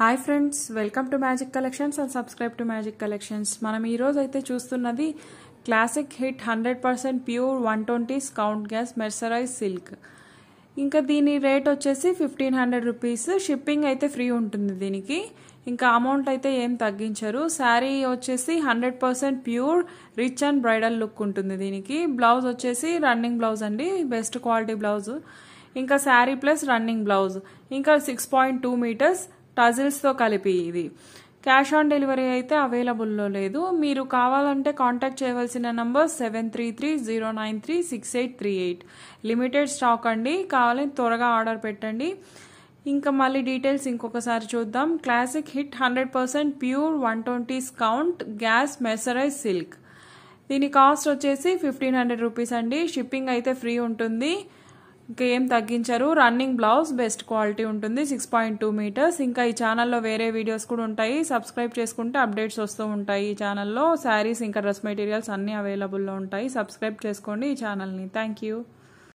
hi friends welcome to magic collections and subscribe to magic collections మనం ఈరోజు అయితే చూస్తున్నది classic hit hundred percent pure one twenty count gas mercerised silk ఇంకా దీని rate వచ్చేసి fifteen hundred rupees shipping అయితే free ఉంటుంది దీనికి ఇంకా అమౌంట్ అయితే ఏం తగ్గించరు శారీ వచ్చేసి hundred percent pure rich and bridal look ఉంటుంది దీనికి బ్లౌజ్ వచ్చేసి రన్నింగ్ బ్లౌజ్ అండి బెస్ట్ క్వాలిటీ బ్లౌజ్ ఇంకా శారీ ప్లస్ రన్నింగ్ బ్లౌజ్ ఇంకా సిక్స్ పాయింట్ టూ మీటర్స్ టజిల్స్తో కలిపి ఇది క్యాష్ ఆన్ డెలివరీ అయితే అవైలబుల్లో లేదు మీరు కావాలంటే కాంటాక్ట్ చేయవలసిన number seven three three zero nine three six eight three eight limited stock అండి కావాలని త్వరగా ఆర్డర్ పెట్టండి ఇంకా మళ్ళీ డీటెయిల్స్ ఇంకొకసారి చూద్దాం classic hit hundred percent pure one twenty count gas mercerised silk దీని కాస్ట్ వచ్చేసి ఫిఫ్టీన్ హండ్రెడ్ రూపీస్ అండి షిప్పింగ్ అయితే ఫ్రీ ఉంటుంది ఇంకా ఏం తగ్గించరు రన్నింగ్ బ్లౌజ్ బెస్ట్ క్వాలిటీ ఉంటుంది సిక్స్ పాయింట్ టూ మీటర్స్ ఇంకా ఈ ఛానల్లో వేరే వీడియోస్ కూడా ఉంటాయి సబ్స్క్రైబ్ చేసుకుంటే అప్డేట్స్ వస్తూ ఉంటాయి ఈ ఛానల్లో శారీస్ ఇంకా డ్రెస్ మెటీరియల్స్ అన్నీ అవైలబుల్లో ఉంటాయి సబ్స్క్రైబ్ చేసుకోండి ఈ ఛానల్ని థ్యాంక్ యూ